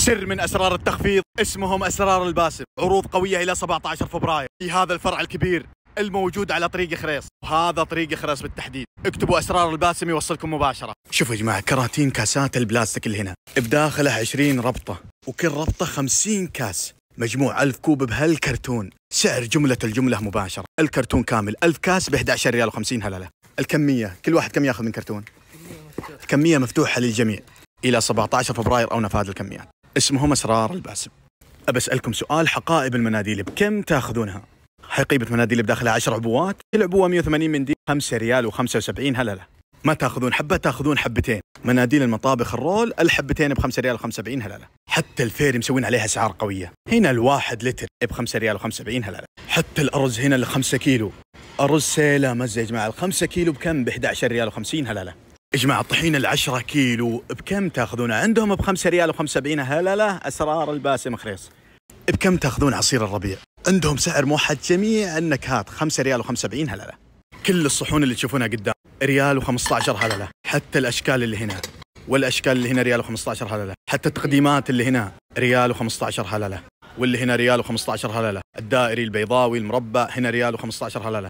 سر من أسرار التخفيض اسمهم أسرار الباسم عروض قوية إلى 17 فبراير في هذا الفرع الكبير الموجود على طريق خريص وهذا طريق خريص بالتحديد اكتبوا أسرار الباسم يوصلكم مباشرة شوفوا يا جماعة كراتين كاسات البلاستيك اللي هنا بداخله 20 ربطة وكل ربطة 50 كاس مجموع 1000 كوب بهالكرتون سعر جملة الجملة مباشرة الكرتون كامل 1000 كاس ب 11 ريال و50 هللة الكمية كل واحد كم ياخذ من كرتون الكمية مفتوحة للجميع إلى 17 فبراير أو نفاذ الكميات اسمهم اسرار الباسم ابى اسالكم سؤال حقائب المناديل بكم تاخذونها؟ هاي قيمة مناديل بداخلها 10 عبوات، كل عبوة 180 دي 5 ريال و75 هللة. ما تاخذون حبة تاخذون حبتين، مناديل المطابخ الرول الحبتين ب 5 ريال و75 هللة. حتى الفيري مسوين عليها اسعار قوية، هنا الواحد لتر ب 5 ريال و75 هللة. حتى الارز هنا ل 5 كيلو. ارز سيلة مزج مع ال 5 كيلو بكم؟ ب 11 ريال و50 هللة. اجمع جماعة الطحين العشرة كيلو بكم تاخذونه؟ عندهم بخمسة ريال وخمسة هللة أسرار الباسم خريص بكم تاخذون عصير الربيع؟ عندهم سعر موحد جميع النكهات خمسة ريال وخمسة هللة كل الصحون اللي تشوفونها قدام ريال وخمسة عشر هللة حتى الأشكال اللي هنا والأشكال اللي هنا ريال وخمسة عشر هللة حتى التقديمات اللي هنا ريال وخمسة عشر هللة واللي هنا ريال و15 هلله، الدائري البيضاوي المربع هنا ريال و15 هلله،